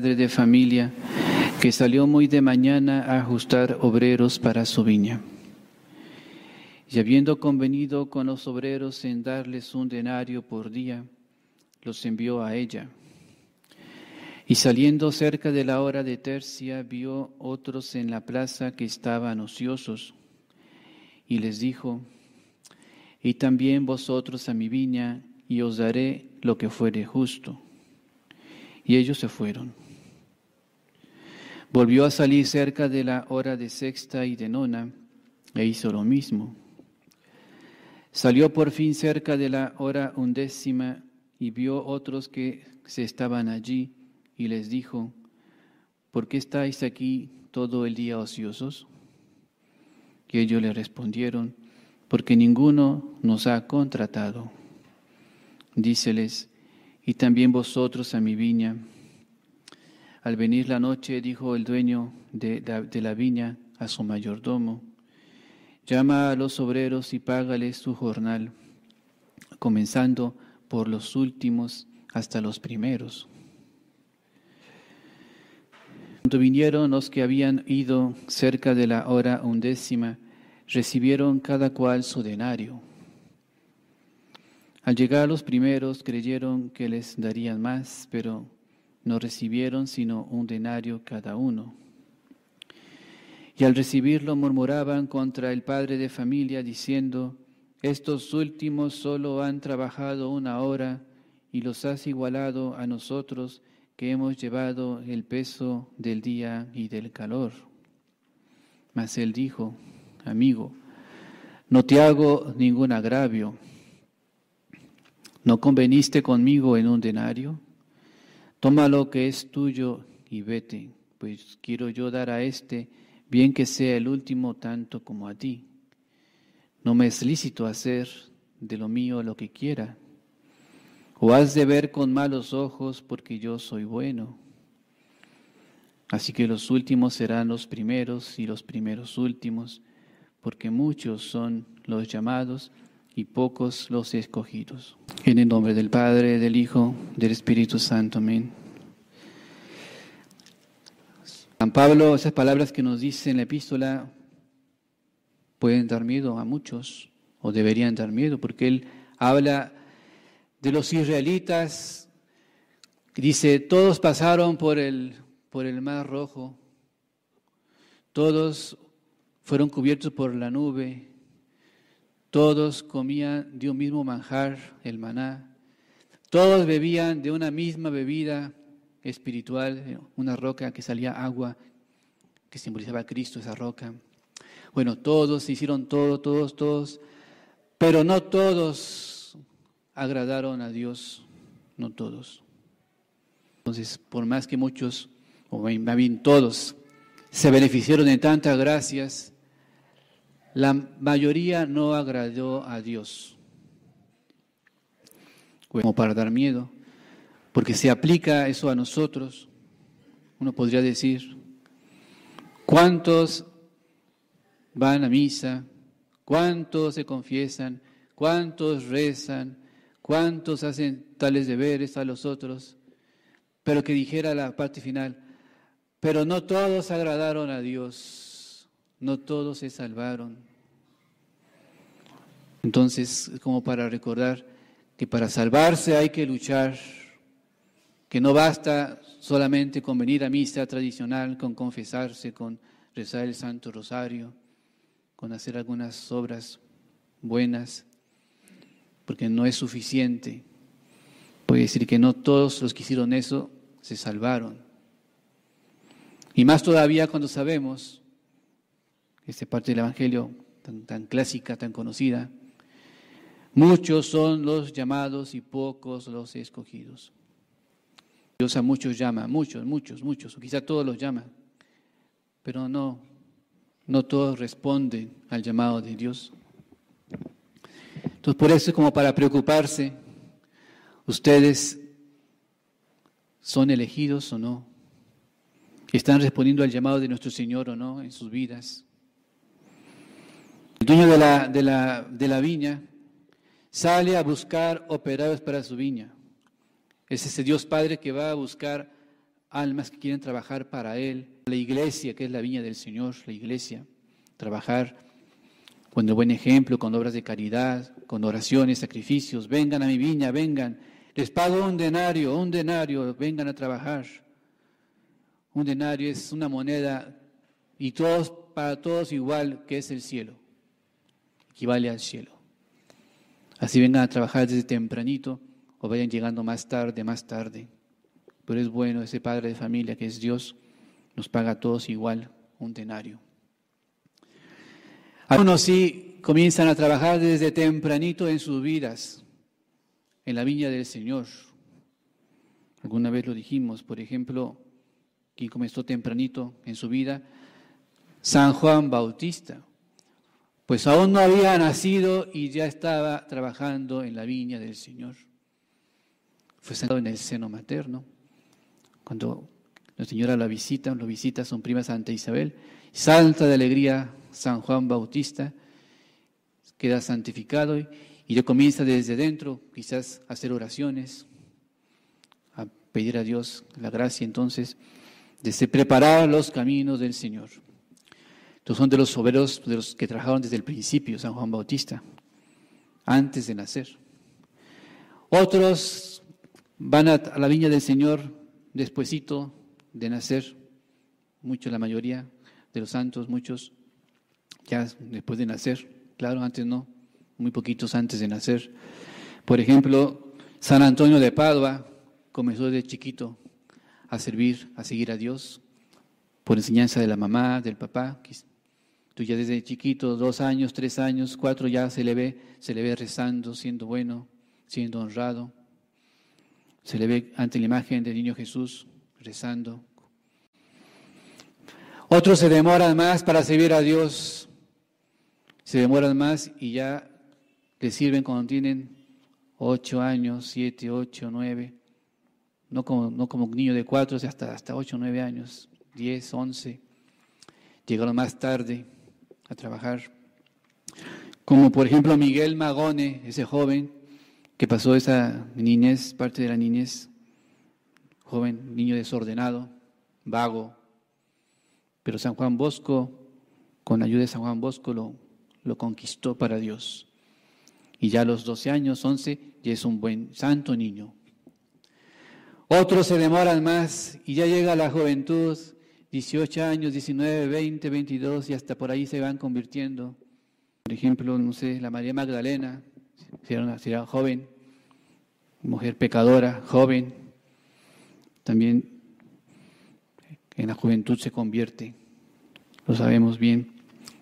de familia que salió muy de mañana a ajustar obreros para su viña. Y habiendo convenido con los obreros en darles un denario por día, los envió a ella. Y saliendo cerca de la hora de tercia, vio otros en la plaza que estaban ociosos, y les dijo, y también vosotros a mi viña, y os daré lo que fuere justo. Y ellos se fueron. Volvió a salir cerca de la hora de sexta y de nona e hizo lo mismo. Salió por fin cerca de la hora undécima y vio otros que se estaban allí y les dijo, ¿por qué estáis aquí todo el día ociosos? Que ellos le respondieron, porque ninguno nos ha contratado. Díceles, y también vosotros a mi viña, al venir la noche, dijo el dueño de la, viña a su mayordomo, llama a los obreros y págales su jornal, comenzando por los últimos hasta los primeros. Cuando vinieron los que habían ido cerca de la hora undécima, recibieron cada cual su denario. Al llegar los primeros creyeron que les darían más, pero no recibieron sino un denario cada uno. Y al recibirlo murmuraban contra el padre de familia diciendo, estos últimos solo han trabajado una hora y los has igualado a nosotros que hemos llevado el peso del día y del calor. Mas él dijo, amigo, no te hago ningún agravio. ¿No conveniste conmigo en un denario? Toma lo que es tuyo y vete, pues quiero yo dar a este, bien que sea el último tanto como a ti. No me es lícito hacer de lo mío lo que quiera. O has de ver con malos ojos porque yo soy bueno. Así que los últimos serán los primeros y los primeros últimos, porque muchos son los llamados, y pocos los escogidos. En el nombre del Padre, del Hijo, del Espíritu Santo. Amén. San Pablo, esas palabras que nos dice en la epístola pueden dar miedo a muchos, o deberían dar miedo, porque él habla de los israelitas, dice, todos pasaron por el, por el mar rojo, todos fueron cubiertos por la nube, todos comían de un mismo manjar, el maná. Todos bebían de una misma bebida espiritual, una roca que salía agua, que simbolizaba a Cristo, esa roca. Bueno, todos hicieron todo, todos, todos, pero no todos agradaron a Dios, no todos. Entonces, por más que muchos, o bien todos, se beneficiaron de tantas gracias, la mayoría no agradó a Dios. Como para dar miedo, porque se aplica eso a nosotros, uno podría decir, ¿cuántos van a misa? ¿Cuántos se confiesan? ¿Cuántos rezan? ¿Cuántos hacen tales deberes a los otros? Pero que dijera la parte final, pero no todos agradaron a Dios. No todos se salvaron. Entonces, como para recordar que para salvarse hay que luchar, que no basta solamente con venir a misa tradicional, con confesarse, con rezar el Santo Rosario, con hacer algunas obras buenas, porque no es suficiente. Puede decir que no todos los que hicieron eso se salvaron. Y más todavía cuando sabemos esta parte del Evangelio tan, clásica, tan conocida. Muchos son los llamados y pocos los escogidos. Dios a muchos llama, muchos, muchos, muchos, quizá todos los llama, pero no, no todos responden al llamado de Dios. Entonces, por eso es como para preocuparse, ustedes son elegidos o no, están respondiendo al llamado de nuestro Señor o no en sus vidas. El dueño de la, viña sale a buscar operarios para su viña. Es ese Dios Padre que va a buscar almas que quieren trabajar para Él, la iglesia, que es la viña del Señor, la iglesia, trabajar con el buen ejemplo, con obras de caridad, con oraciones, sacrificios, vengan a mi viña, vengan, les pago un denario, un denario, vengan a trabajar. Un denario es una moneda y todos para todos igual que es el cielo equivale al cielo. Así vengan a trabajar desde tempranito o vayan llegando más tarde, más tarde. Pero es bueno, ese padre de familia que es Dios nos paga a todos igual un denario. Algunos sí comienzan a trabajar desde tempranito en sus vidas, en la viña del Señor. Alguna vez lo dijimos, por ejemplo, quien comenzó tempranito en su vida, San Juan Bautista pues aún no había nacido y ya estaba trabajando en la viña del Señor. Fue sentado en el seno materno. Cuando la señora la visita, lo visita son primas Santa Isabel, salta de alegría San Juan Bautista, queda santificado y ya comienza desde dentro quizás a hacer oraciones, a pedir a Dios la gracia entonces de se preparar los caminos del Señor. Entonces son de los obreros, de los que trabajaron desde el principio, San Juan Bautista, antes de nacer. Otros van a, la viña del Señor despuesito de nacer, muchos, la mayoría de los santos, muchos, ya después de nacer, claro, antes no, muy poquitos antes de nacer. Por ejemplo, San Antonio de Padua comenzó desde chiquito a servir, a seguir a Dios, por enseñanza de la mamá, del papá, Tú ya desde chiquito, dos años, tres años, cuatro, ya se le ve, se le ve rezando, siendo bueno, siendo honrado. Se le ve ante la imagen del niño Jesús rezando. Otros se demoran más para servir a Dios. Se demoran más y ya le sirven cuando tienen ocho años, siete, ocho, nueve. No como, no como un niño de cuatro, hasta, hasta ocho, nueve años, diez, once. Llegaron más tarde a trabajar. Como por ejemplo Miguel Magone, ese joven que pasó esa niñez, parte de la niñez, joven, niño desordenado, vago. Pero San Juan Bosco, con la ayuda de San Juan Bosco, lo, lo conquistó para Dios. Y ya a los 12 años, 11, ya es un buen santo niño. Otros se demoran más y ya llega la juventud 18 años, 19, 20, 22 y hasta por ahí se van convirtiendo. Por ejemplo, no sé, la María Magdalena, si era, joven, mujer pecadora, joven, también en la juventud se convierte, lo sabemos bien,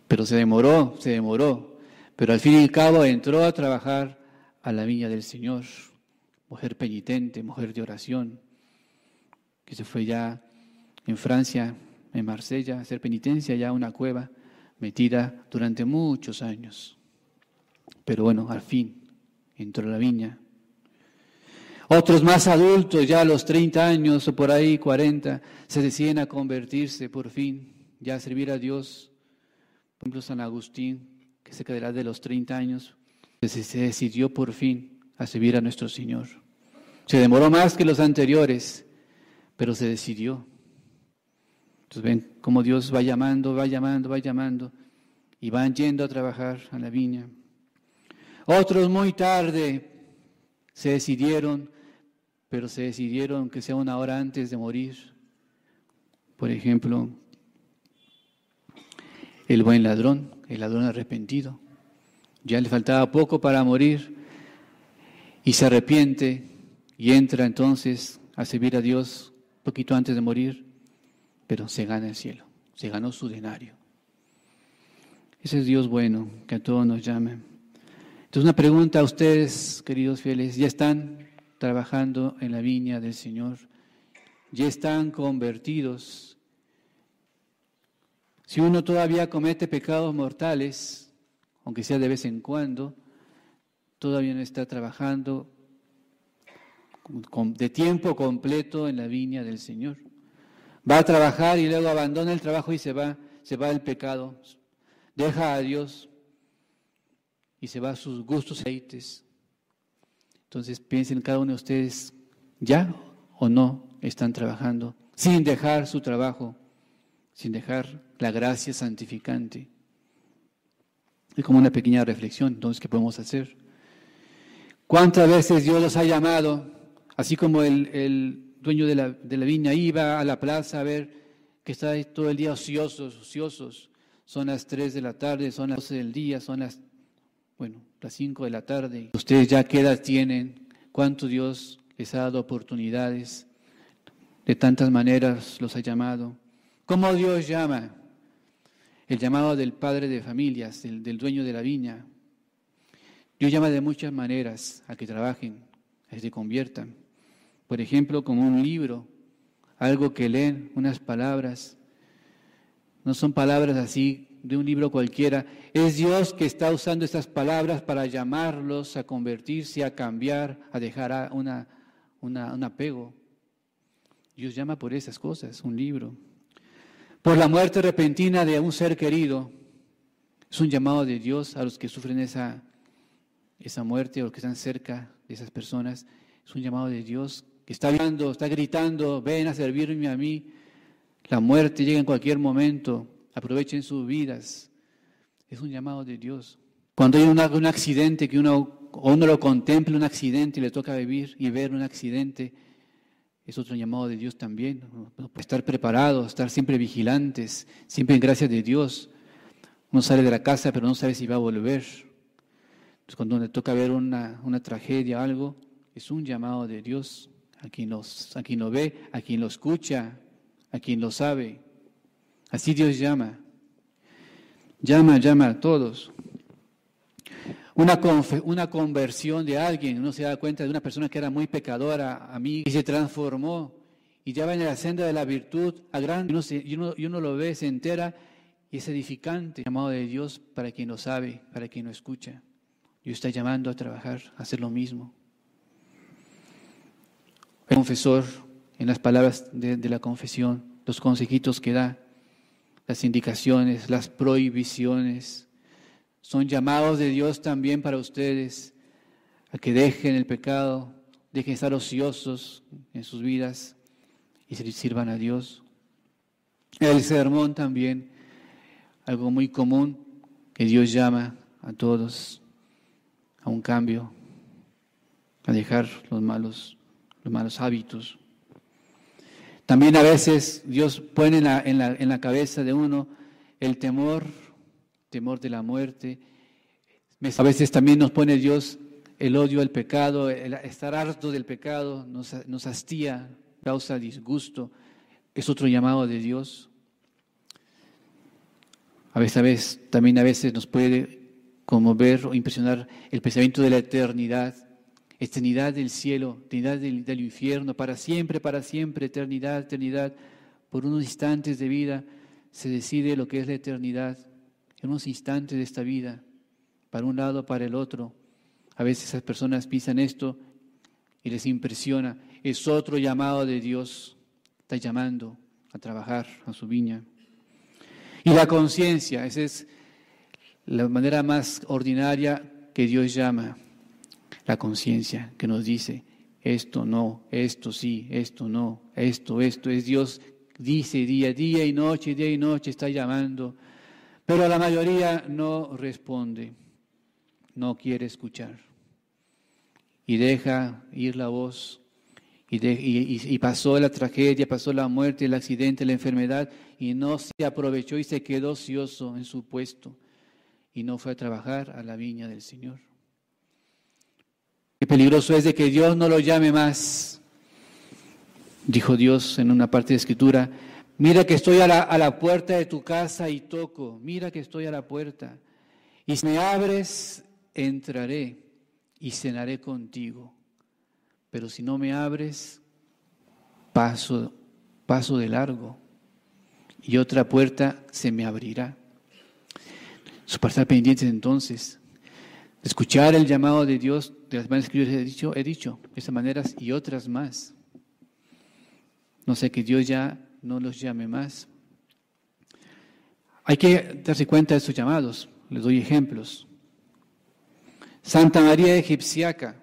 pero se demoró, se demoró, pero al fin y al cabo entró a trabajar a la viña del Señor, mujer penitente, mujer de oración, que se fue ya en Francia en Marsella, hacer penitencia ya una cueva metida durante muchos años. Pero bueno, al fin entró la viña. Otros más adultos, ya a los 30 años o por ahí 40, se deciden a convertirse por fin, ya a servir a Dios. Por ejemplo, San Agustín, que se quedará de los 30 años, pues, se decidió por fin a servir a nuestro Señor. Se demoró más que los anteriores, pero se decidió. Entonces pues ven cómo Dios va llamando, va llamando, va llamando, y van yendo a trabajar a la viña. Otros muy tarde se decidieron, pero se decidieron que sea una hora antes de morir. Por ejemplo, el buen ladrón, el ladrón arrepentido. Ya le faltaba poco para morir y se arrepiente y entra entonces a servir a Dios poquito antes de morir pero se gana el cielo, se ganó su denario. Ese es Dios bueno, que a todos nos llame. Entonces una pregunta a ustedes, queridos fieles, ¿ya están trabajando en la viña del Señor? ¿Ya están convertidos? Si uno todavía comete pecados mortales, aunque sea de vez en cuando, todavía no está trabajando de tiempo completo en la viña del Señor. Va a trabajar y luego abandona el trabajo y se va, se va al pecado. Deja a Dios y se va a sus gustos aceites. Entonces piensen cada uno de ustedes, ¿ya o no están trabajando? Sin dejar su trabajo, sin dejar la gracia santificante. Es como una pequeña reflexión, entonces, ¿qué podemos hacer? ¿Cuántas veces Dios los ha llamado? Así como el dueño de la, viña iba a la plaza a ver que está todo el día ociosos, ociosos. Son las 3 de la tarde, son las 12 del día, son las, bueno, las 5 de la tarde. Ustedes ya qué edad tienen, cuánto Dios les ha dado oportunidades, de tantas maneras los ha llamado. ¿Cómo Dios llama? El llamado del padre de familias, del, del dueño de la viña. Dios llama de muchas maneras a que trabajen, a que se conviertan por ejemplo, con un libro, algo que leen, unas palabras. No son palabras así de un libro cualquiera. Es Dios que está usando estas palabras para llamarlos a convertirse, a cambiar, a dejar una, un apego. Dios llama por esas cosas, un libro. Por la muerte repentina de un ser querido, es un llamado de Dios a los que sufren esa, esa muerte o los que están cerca de esas personas. Es un llamado de Dios que está viendo, está gritando, ven a servirme a mí. La muerte llega en cualquier momento, aprovechen sus vidas. Es un llamado de Dios. Cuando hay un accidente que uno, uno lo contempla, un accidente y le toca vivir y ver un accidente, es otro llamado de Dios también. Pues estar preparados, estar siempre vigilantes, siempre en gracia de Dios. Uno sale de la casa, pero no sabe si va a volver. Entonces, pues cuando le toca ver una, una tragedia, algo, es un llamado de Dios a quien, a quien lo ve, a quien lo escucha, a quien lo sabe. Así Dios llama. Llama, llama a todos. Una, conversión de alguien, uno se da cuenta de una persona que era muy pecadora, a mí, y se transformó y ya va en la senda de la virtud a grande y uno, lo ve, se entera y es edificante, llamado de Dios para quien lo sabe, para quien lo escucha. Dios está llamando a trabajar, a hacer lo mismo confesor, en las palabras de, la confesión, los consejitos que da, las indicaciones, las prohibiciones, son llamados de Dios también para ustedes a que dejen el pecado, dejen estar ociosos en sus vidas y sirvan a Dios. El sermón también, algo muy común que Dios llama a todos a un cambio, a dejar los malos los malos hábitos. También a veces Dios pone en la, cabeza de uno el temor, temor de la muerte. A veces también nos pone Dios el odio al pecado, estar harto del pecado, nos, hastía, causa disgusto. Es otro llamado de Dios. a veces, también a veces nos puede conmover o impresionar el pensamiento de la eternidad, eternidad del cielo, eternidad del, infierno, para siempre, para siempre, eternidad, eternidad, por unos instantes de vida se decide lo que es la eternidad, en unos instantes de esta vida, para un lado, para el otro. A veces las personas pisan esto y les impresiona, es otro llamado de Dios, está llamando a trabajar a su viña. Y la conciencia, esa es la manera más ordinaria que Dios llama la conciencia que nos dice, esto no, esto sí, esto no, esto, esto es Dios, dice día, día y noche, día y noche está llamando, pero la mayoría no responde, no quiere escuchar y deja ir la voz. Y, y, y pasó la tragedia, pasó la muerte, el accidente, la enfermedad, y no se aprovechó y se quedó ocioso en su puesto, y no fue a trabajar a la viña del Señor peligroso es de que Dios no lo llame más. Dijo Dios en una parte de Escritura, mira que estoy a la, puerta de tu casa y toco, mira que estoy a la puerta. Y si me abres, entraré y cenaré contigo. Pero si no me abres, paso, paso de largo y otra puerta se me abrirá. Su estar pendientes entonces escuchar el llamado de Dios de las maneras que yo he dicho, he dicho, esas maneras y otras más. No sé que Dios ya no los llame más. Hay que darse cuenta de sus llamados. Les doy ejemplos. Santa María Egipciaca.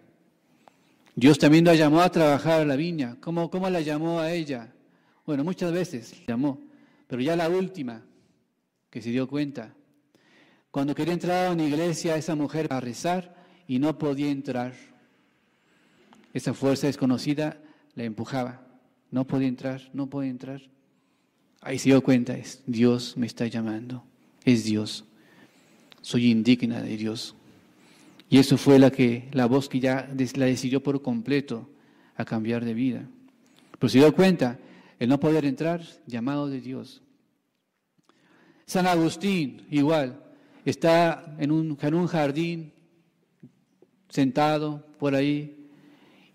Dios también la llamó a trabajar a la viña. ¿Cómo, cómo la llamó a ella? Bueno, muchas veces la llamó, pero ya la última que se dio cuenta cuando quería entrar a una iglesia, esa mujer a rezar y no podía entrar. Esa fuerza desconocida la empujaba. No podía entrar, no podía entrar. Ahí se dio cuenta, es Dios me está llamando, es Dios. Soy indigna de Dios. Y eso fue la que la voz que ya la decidió por completo a cambiar de vida. Pero se dio cuenta el no poder entrar, llamado de Dios. San Agustín, igual, está en un, en jardín, sentado por ahí,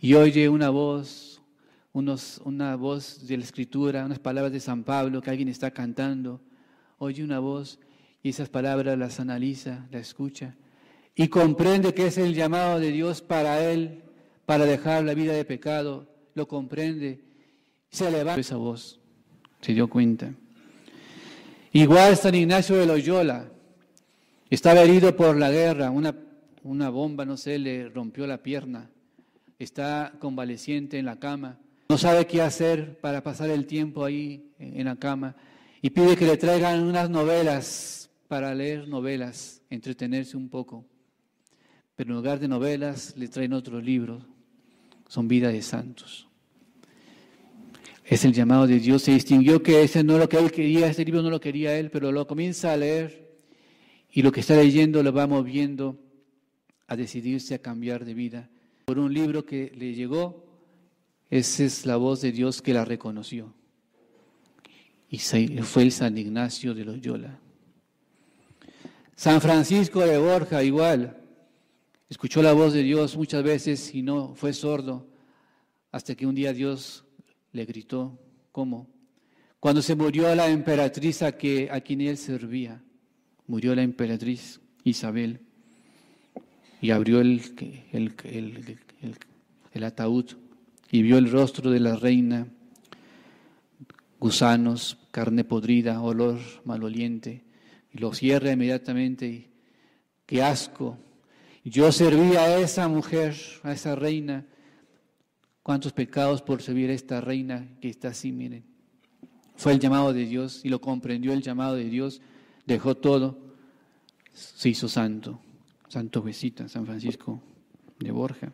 y oye una voz, unos, una voz de la escritura, unas palabras de San Pablo que alguien está cantando, oye una voz y esas palabras las analiza, las escucha y comprende que es el llamado de Dios para él, para dejar la vida de pecado, lo comprende, se levanta esa voz, se dio cuenta. Igual San Ignacio de Loyola, estaba herido por la guerra, una, una bomba, no sé, le rompió la pierna. Está convaleciente en la cama. No sabe qué hacer para pasar el tiempo ahí eh, en la cama. Y pide que le traigan unas novelas para leer novelas, entretenerse un poco. Pero en lugar de novelas le traen otros libros. Son vidas de santos. Es el llamado de Dios. Se distinguió que ese no lo que él quería, ese libro no lo quería él, pero lo comienza a leer y lo que está leyendo lo va moviendo a decidirse a cambiar de vida por un libro que le llegó. Esa es la voz de Dios que la reconoció. Y fue el San Ignacio de Loyola. San Francisco de Borja igual. Escuchó la voz de Dios muchas veces y no fue sordo hasta que un día Dios le gritó, ¿cómo? Cuando se murió la emperatriz a quien él servía murió la emperatriz Isabel y abrió el, ataúd y vio el rostro de la reina, gusanos, carne podrida, olor maloliente, y lo cierra inmediatamente. Y, ¡Qué asco! Yo serví a esa mujer, a esa reina. ¿Cuántos pecados por servir a esta reina que está así? Miren, fue el llamado de Dios y lo comprendió el llamado de Dios dejó todo, se hizo santo. Santo Besita, San Francisco de Borja.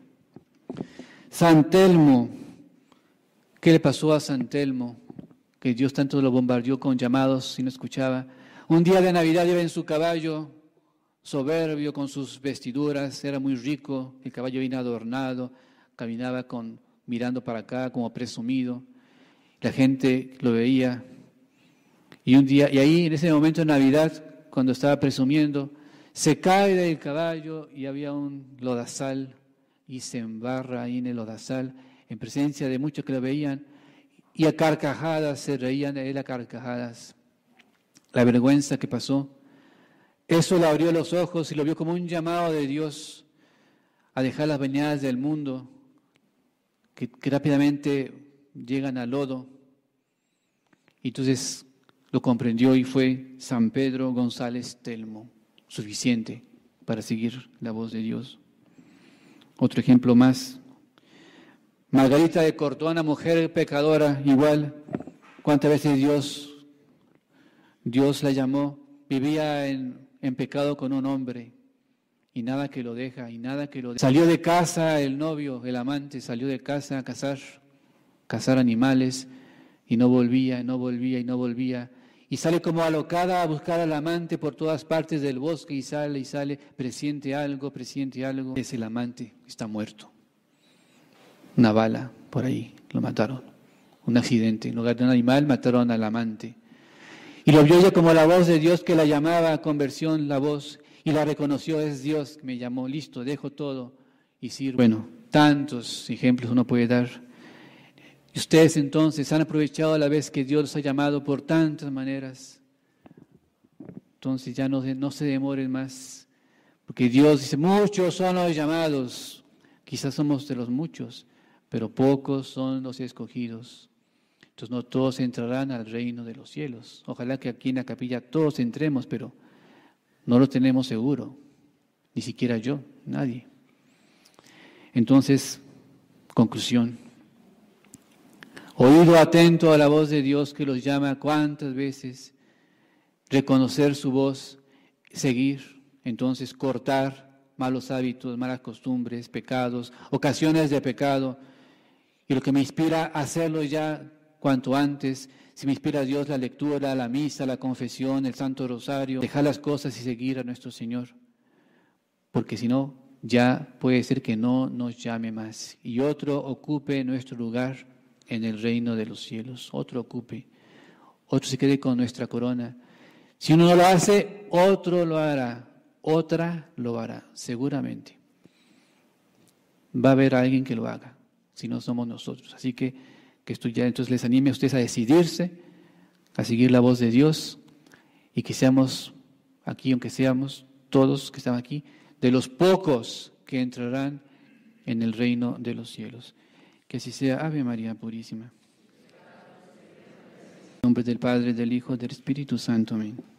San Telmo, ¿qué le pasó a San Telmo? Que Dios tanto lo bombardeó con llamados y no escuchaba. Un día de Navidad iba en su caballo, soberbio con sus vestiduras, era muy rico, el caballo vino adornado, caminaba con mirando para acá como presumido. La gente lo veía y, un y ahí, en ese momento de Navidad, cuando estaba presumiendo, se cae del caballo y había un lodazal y se embarra ahí en el lodazal, en presencia de muchos que lo veían, y a carcajadas se reían de él a carcajadas. La vergüenza que pasó. Eso le abrió los ojos y lo vio como un llamado de Dios a dejar las bañadas del mundo, que, rápidamente llegan al lodo. Y entonces lo comprendió y fue San Pedro González Telmo, suficiente para seguir la voz de Dios. Otro ejemplo más, Margarita de Cortona, mujer pecadora, igual, cuántas veces Dios, Dios la llamó, vivía en, pecado con un hombre y nada que lo deja, y nada que lo Salió de casa el novio, el amante, salió de casa a cazar, cazar animales, y no volvía, y no volvía, y no volvía. Y sale como alocada a buscar al amante por todas partes del bosque y sale y sale, presiente algo, presiente algo. Es el amante, está muerto. Una bala por ahí, lo mataron. Un accidente, en lugar de un animal mataron al amante. Y lo vio ella como la voz de Dios que la llamaba conversión, la voz, y la reconoció, es Dios me llamó, listo, dejo todo y sirvo. Bueno, tantos ejemplos uno puede dar ustedes entonces han aprovechado a la vez que Dios los ha llamado por tantas maneras. Entonces ya no, no se demoren más. Porque Dios dice, muchos son los llamados. Quizás somos de los muchos, pero pocos son los escogidos. Entonces no todos entrarán al reino de los cielos. Ojalá que aquí en la capilla todos entremos, pero no lo tenemos seguro. Ni siquiera yo, nadie. Entonces, conclusión oído atento a la voz de Dios que los llama cuántas veces, reconocer su voz, seguir, entonces cortar malos hábitos, malas costumbres, pecados, ocasiones de pecado. Y lo que me inspira hacerlo ya cuanto antes, si me inspira Dios la lectura, la misa, la confesión, el Santo Rosario, dejar las cosas y seguir a nuestro Señor. Porque si no, ya puede ser que no nos llame más y otro ocupe nuestro lugar en el reino de los cielos. Otro ocupe, otro se quede con nuestra corona. Si uno no lo hace, otro lo hará, otra lo hará, seguramente. Va a haber alguien que lo haga, si no somos nosotros. Así que que esto ya entonces les anime a ustedes a decidirse, a seguir la voz de Dios y que seamos aquí, aunque seamos todos que estamos aquí, de los pocos que entrarán en el reino de los cielos. Que así sea, Ave María Purísima. En nombre del Padre, del Hijo, del Espíritu Santo. Amén.